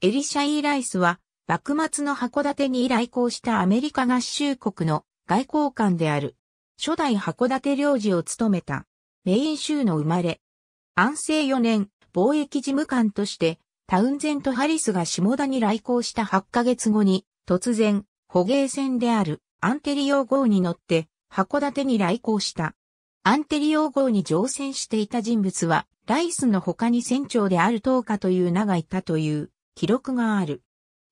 エリシャ・イー・ライスは、幕末の函館に来航したアメリカ合衆国の外交官である。初代函館領事を務めた。メイン州の生まれ。安政4年、貿易事務官として、タウンゼント・ハリスが下田に来航した8ヶ月後に、突然、捕鯨船であるアンテリオ号に乗って、函館に来航した。アンテリオ号に乗船していた人物は、ライスの他に船長であるトーカという名がいたという。記録がある。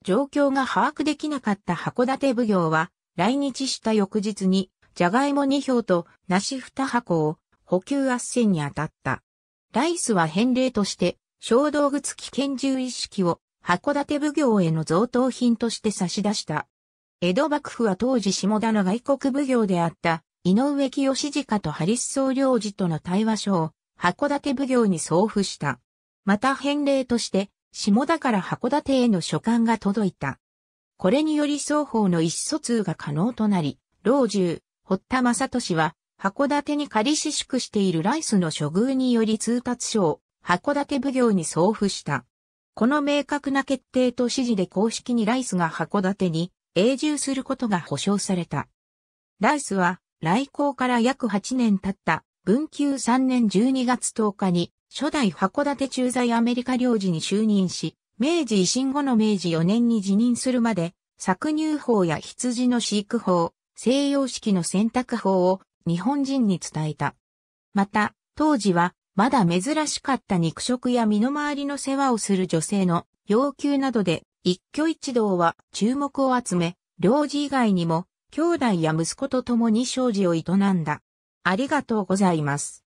状況が把握できなかった函館奉行は、来日した翌日に、ジャガイモ2票と梨2箱を補給斡旋に当たった。ライスは返礼として、小動物危険獣意識を函館奉行への贈答品として差し出した。江戸幕府は当時下田の外国奉行であった井上清直とハリス総領事との対話書を函館奉行に送付した。また返礼として下田から函館への書簡が届いた。これにより双方の意思疎通が可能となり、老中、堀田正俊は、函館に仮私宿しているライスの処遇により通達書を函館奉行に送付した。この明確な決定と指示で公式にライスが函館に永住することが保証された。ライスは来航から約8年経った文久3年12月10日に初代函館駐在アメリカ領事に就任し、明治維新後の明治4年に辞任するまで、搾乳法や羊の飼育法、西洋式の選択法を日本人に伝えた。また、当時は、まだ珍しかった肉食や身の回りの世話をする女性の要求などで、一挙一動は注目を集め、領事以外にも、兄弟や息子と共に生事を営んだ。ありがとうございます。